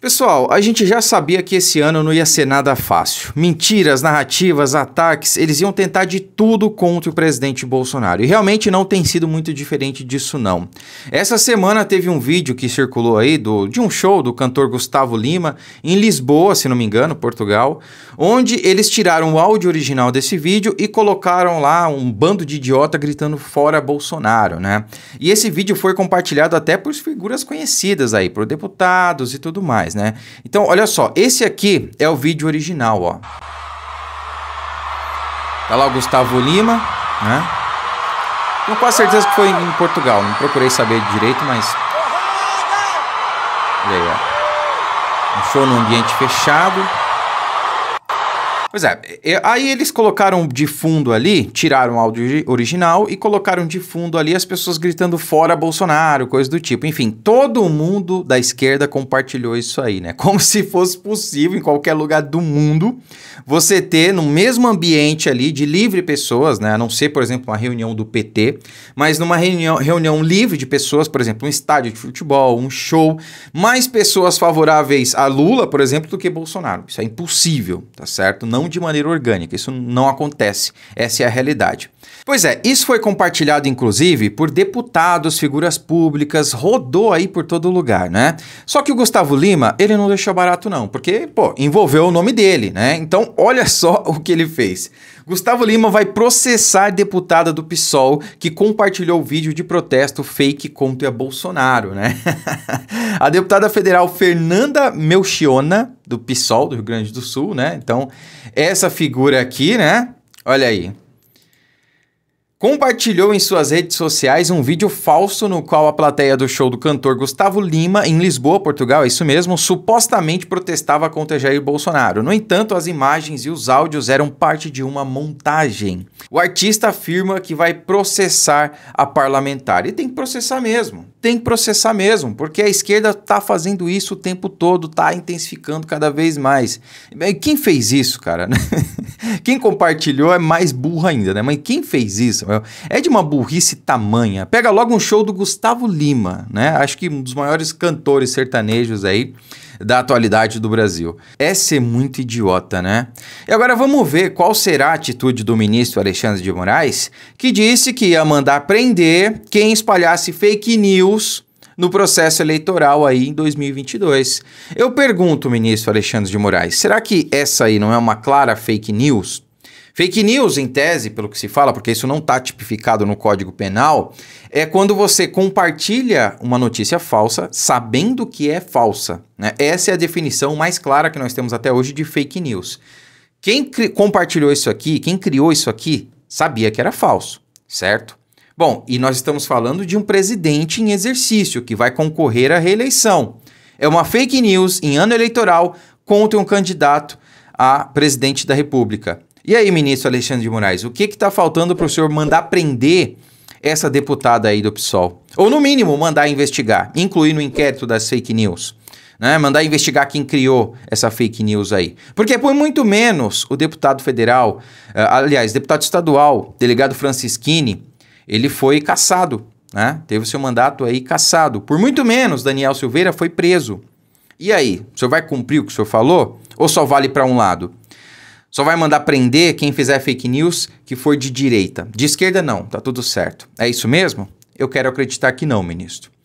Pessoal, a gente já sabia que esse ano não ia ser nada fácil. Mentiras, narrativas, ataques, eles iam tentar de tudo contra o presidente Bolsonaro. E realmente não tem sido muito diferente disso não. Essa semana teve um vídeo que circulou aí do, de um show do cantor Gustavo Lima em Lisboa, se não me engano, Portugal, onde eles tiraram o áudio original desse vídeo e colocaram lá um bando de idiota gritando fora Bolsonaro, né? E esse vídeo foi compartilhado até por figuras conhecidas aí, por deputados e tudo mais mais, né? Então, olha só, esse aqui é o vídeo original, ó. Tá lá o Gustavo Lima, né? Tenho quase certeza que foi em Portugal, não procurei saber direito, mas... Olha aí, ó. Um show no ambiente fechado. Pois é, aí eles colocaram de fundo ali, tiraram o áudio original e colocaram de fundo ali as pessoas gritando fora Bolsonaro, coisa do tipo. Enfim, todo mundo da esquerda compartilhou isso aí, né? Como se fosse possível em qualquer lugar do mundo você ter no mesmo ambiente ali de livre pessoas, né? A não ser, por exemplo, uma reunião do PT, mas numa reunião, reunião livre de pessoas, por exemplo, um estádio de futebol, um show, mais pessoas favoráveis a Lula, por exemplo, do que Bolsonaro. Isso é impossível, tá certo? Não não de maneira orgânica. Isso não acontece. Essa é a realidade. Pois é, isso foi compartilhado inclusive por deputados, figuras públicas, rodou aí por todo lugar, né? Só que o Gustavo Lima, ele não deixou barato não, porque, pô, envolveu o nome dele, né? Então, olha só o que ele fez. Gustavo Lima vai processar deputada do PSOL que compartilhou vídeo de protesto fake contra Bolsonaro, né? a deputada federal Fernanda Melchiona do PSOL do Rio Grande do Sul, né? Então, essa figura aqui, né? Olha aí. Compartilhou em suas redes sociais um vídeo falso no qual a plateia do show do cantor Gustavo Lima, em Lisboa, Portugal, é isso mesmo, supostamente protestava contra Jair Bolsonaro. No entanto, as imagens e os áudios eram parte de uma montagem. O artista afirma que vai processar a parlamentar. E tem que processar mesmo tem que processar mesmo, porque a esquerda está fazendo isso o tempo todo, está intensificando cada vez mais. Quem fez isso, cara? quem compartilhou é mais burro ainda, né? Mas quem fez isso? É de uma burrice tamanha. Pega logo um show do Gustavo Lima, né? Acho que um dos maiores cantores sertanejos aí da atualidade do Brasil. É ser muito idiota, né? E agora vamos ver qual será a atitude do ministro Alexandre de Moraes, que disse que ia mandar prender quem espalhasse fake news no processo eleitoral aí em 2022. Eu pergunto, ministro Alexandre de Moraes, será que essa aí não é uma clara fake news? Fake news, em tese, pelo que se fala, porque isso não está tipificado no Código Penal, é quando você compartilha uma notícia falsa sabendo que é falsa. Né? Essa é a definição mais clara que nós temos até hoje de fake news. Quem compartilhou isso aqui, quem criou isso aqui, sabia que era falso, certo? Bom, e nós estamos falando de um presidente em exercício que vai concorrer à reeleição. É uma fake news em ano eleitoral contra um candidato a presidente da República. E aí, ministro Alexandre de Moraes, o que está faltando para o senhor mandar prender essa deputada aí do PSOL? Ou, no mínimo, mandar investigar, incluir no inquérito das fake news. Né, mandar investigar quem criou essa fake news aí. Porque é por muito menos o deputado federal, eh, aliás, deputado estadual, delegado Francisquini, ele foi caçado, né? Teve seu mandato aí caçado. Por muito menos Daniel Silveira foi preso. E aí, o senhor vai cumprir o que o senhor falou ou só vale para um lado? Só vai mandar prender quem fizer fake news que for de direita. De esquerda, não, tá tudo certo. É isso mesmo? Eu quero acreditar que não, ministro.